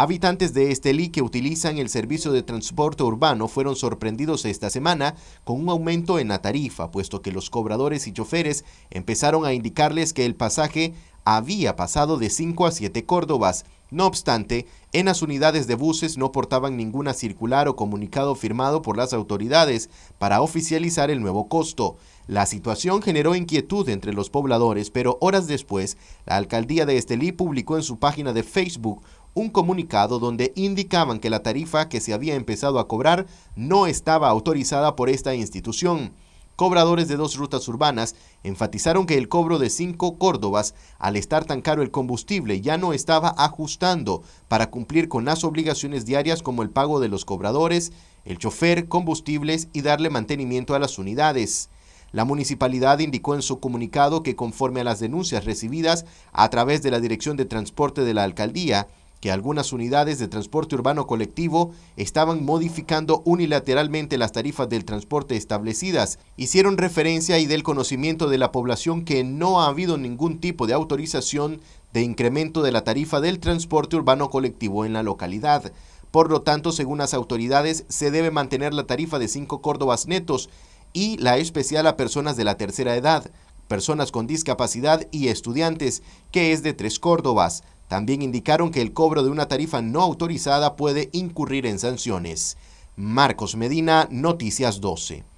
Habitantes de Estelí que utilizan el servicio de transporte urbano fueron sorprendidos esta semana con un aumento en la tarifa, puesto que los cobradores y choferes empezaron a indicarles que el pasaje había pasado de 5 a 7 córdobas no obstante, en las unidades de buses no portaban ninguna circular o comunicado firmado por las autoridades para oficializar el nuevo costo. La situación generó inquietud entre los pobladores, pero horas después, la alcaldía de Estelí publicó en su página de Facebook un comunicado donde indicaban que la tarifa que se había empezado a cobrar no estaba autorizada por esta institución cobradores de dos rutas urbanas enfatizaron que el cobro de cinco Córdobas, al estar tan caro el combustible, ya no estaba ajustando para cumplir con las obligaciones diarias como el pago de los cobradores, el chofer, combustibles y darle mantenimiento a las unidades. La municipalidad indicó en su comunicado que conforme a las denuncias recibidas a través de la Dirección de Transporte de la Alcaldía, que algunas unidades de transporte urbano colectivo estaban modificando unilateralmente las tarifas del transporte establecidas, hicieron referencia y del conocimiento de la población que no ha habido ningún tipo de autorización de incremento de la tarifa del transporte urbano colectivo en la localidad. Por lo tanto, según las autoridades, se debe mantener la tarifa de 5 córdobas netos y la especial a personas de la tercera edad, personas con discapacidad y estudiantes, que es de 3 córdobas. También indicaron que el cobro de una tarifa no autorizada puede incurrir en sanciones. Marcos Medina, Noticias 12.